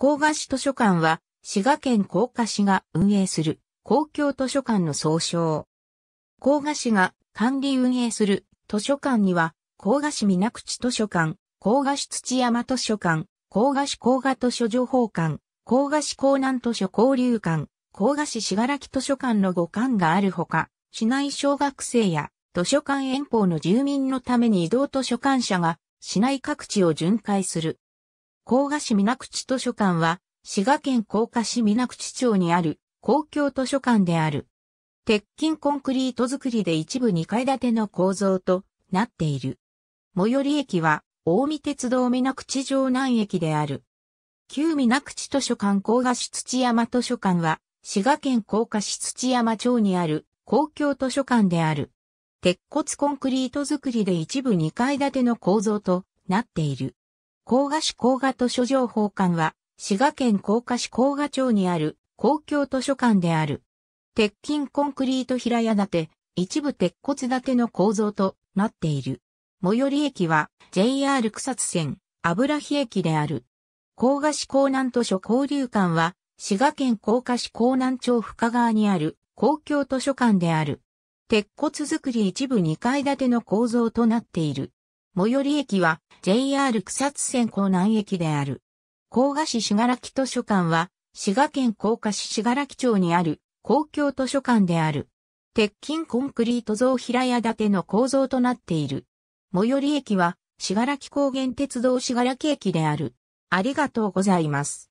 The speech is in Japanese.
甲賀市図書館は、滋賀県甲賀市が運営する公共図書館の総称。甲賀市が管理運営する図書館には、甲賀市港口図書館、甲賀市土山図書館、甲賀市甲賀図書情報館、甲賀市港南図書交流館、甲賀市信楽図書館の5館があるほか、市内小学生や図書館遠方の住民のために移動図書館者が市内各地を巡回する甲賀市水口図書館は、滋賀県甲賀市水口町にある公共図書館である。鉄筋コンクリート造りで一部2階建ての構造となっている。最寄り駅は、大見鉄道水口城南駅である。旧水口図書館甲賀市土山図書館は、滋賀県甲賀市土山町にある公共図書館である。鉄骨コンクリート造りで一部2階建ての構造となっている。甲賀市甲賀図書情報館は、滋賀県甲賀市甲賀町にある公共図書館である。鉄筋コンクリート平屋建て、一部鉄骨建ての構造となっている。最寄り駅は JR 草津線油火駅である。甲賀市甲南図書交流館は、滋賀県甲賀市甲南町深川にある公共図書館である。鉄骨造り一部二階建ての構造となっている。最寄り駅は JR 草津線港南駅である。甲賀市信楽図書館は滋賀県甲賀市信楽町にある公共図書館である。鉄筋コンクリート造平屋建ての構造となっている。最寄り駅は信楽高原鉄道信楽駅である。ありがとうございます。